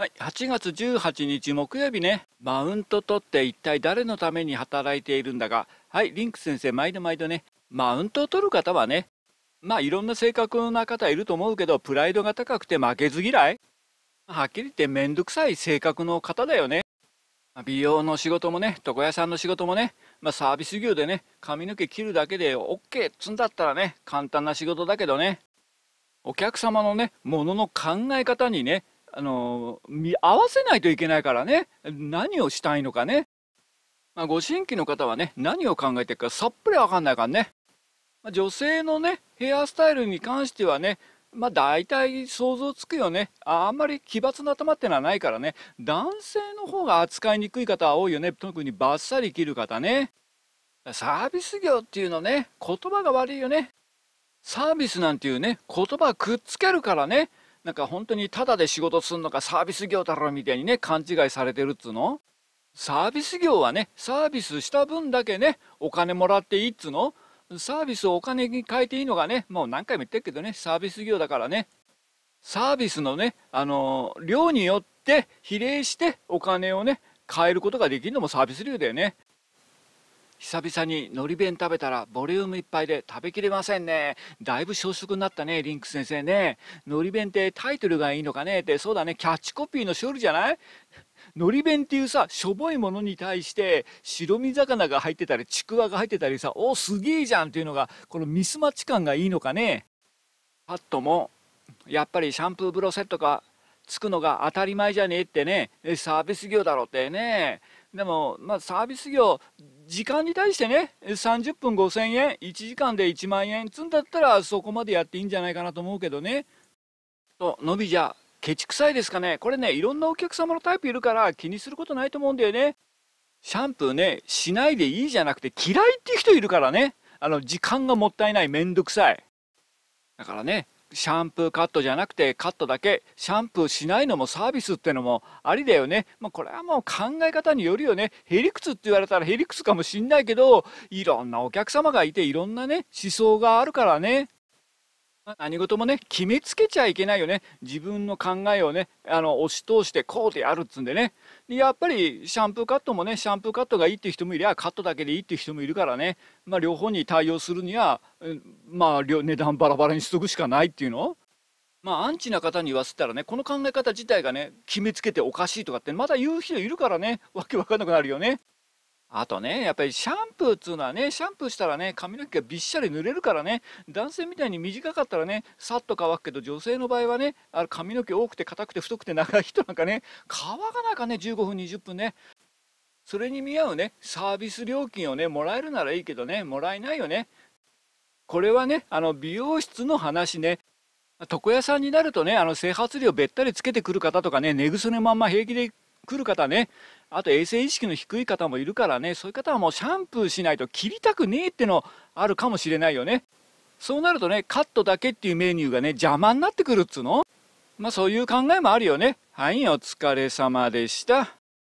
はい、8月18日木曜日ね、マウント取って一体誰のために働いているんだが、はい、リンク先生、毎度毎度ね、マウントを取る方はね、まあいろんな性格な方いると思うけど、プライドが高くて負けず嫌いはっきり言ってめんどくさい性格の方だよね。美容の仕事もね、床屋さんの仕事もね、まあ、サービス業でね、髪の毛切るだけで OK っつんだったらね、簡単な仕事だけどね、お客様のね、ものの考え方にね、あの見合わせないといけないからね何をしたいのかね、まあ、ご新規の方はね何を考えてるかさっぱり分かんないからね、まあ、女性のねヘアスタイルに関してはねまあ大体想像つくよねああんまり奇抜な頭ってのはないからね男性の方が扱いにくい方は多いよね特にバッサリ切る方ねサービス業っていうのね言葉が悪いよねサービスなんていうね言葉くっつけるからねなんか本当にタダで仕事すんのかサービス業だろみたいにね勘違いされてるっつうのサービス業はねサービスした分だけねお金もらっていいっつうのサービスをお金に変えていいのがねもう何回も言ってるけどねサービス業だからねサービスのねあの量によって比例してお金をね変えることができるのもサービス料だよね久々にのり弁食べたらボリュームいっぱいで食べきれませんねだいぶ小食になったねリンク先生ねのり弁ってタイトルがいいのかねってそうだねキャッチコピーの勝利じゃないのり弁っていうさしょぼいものに対して白身魚が入ってたりちくわが入ってたりさおすげえじゃんっていうのがこのミスマッチ感がいいのかねパッともやっぱりシャンプーブロセットかつくのが当たり前じゃねえってねサービス業だろってねでもまあサービス業時間に対してね30分5000円1時間で1万円つんだったらそこまでやっていいんじゃないかなと思うけどねと伸びじゃケチくさいですかねこれねいろんなお客様のタイプいるから気にすることないと思うんだよねシャンプーねしないでいいじゃなくて嫌いっていう人いるからねあの時間がもったいないめんどくさいだからねシャンプーカットじゃなくてカットだけシャンプーしないのもサービスってのもありだよね、まあ、これはもう考え方によるよねへりくつって言われたらへりくつかもしんないけどいろんなお客様がいていろんなね思想があるからね。何事もね決めつけちゃいけないよね自分の考えをねあの押し通してこうでやるっつんでねでやっぱりシャンプーカットもねシャンプーカットがいいって人もいれば、カットだけでいいって人もいるからね、まあ、両方に対応するには、まあ、値段バラバラにしとくしかないっていうのまあアンチな方に言わせたらねこの考え方自体がね決めつけておかしいとかってまだ言う人いるからねわけわかんなくなるよね。あとね、やっぱりシャンプーっつうのはね、シャンプーしたらね、髪の毛がびっしゃり濡れるからね、男性みたいに短かったらね、さっと乾くけど、女性の場合はね、あ髪の毛多くて硬くて太くて長い人なんかね、乾かなかね、15分、20分ね。それに見合うね、サービス料金をね、もらえるならいいけどね、もらえないよね。これはね、あの、美容室の話ね。床屋さんになるとね、あの、整髪料べったりつけてくる方とかね、寝ぐすのまんま平気で来る方ね、あと衛生意識の低い方もいるからね、そういう方はもうシャンプーしないと切りたくねえってのあるかもしれないよね。そうなるとね、カットだけっていうメニューがね、邪魔になってくるっつうのまあそういう考えもあるよね。はい、お疲れ様でした。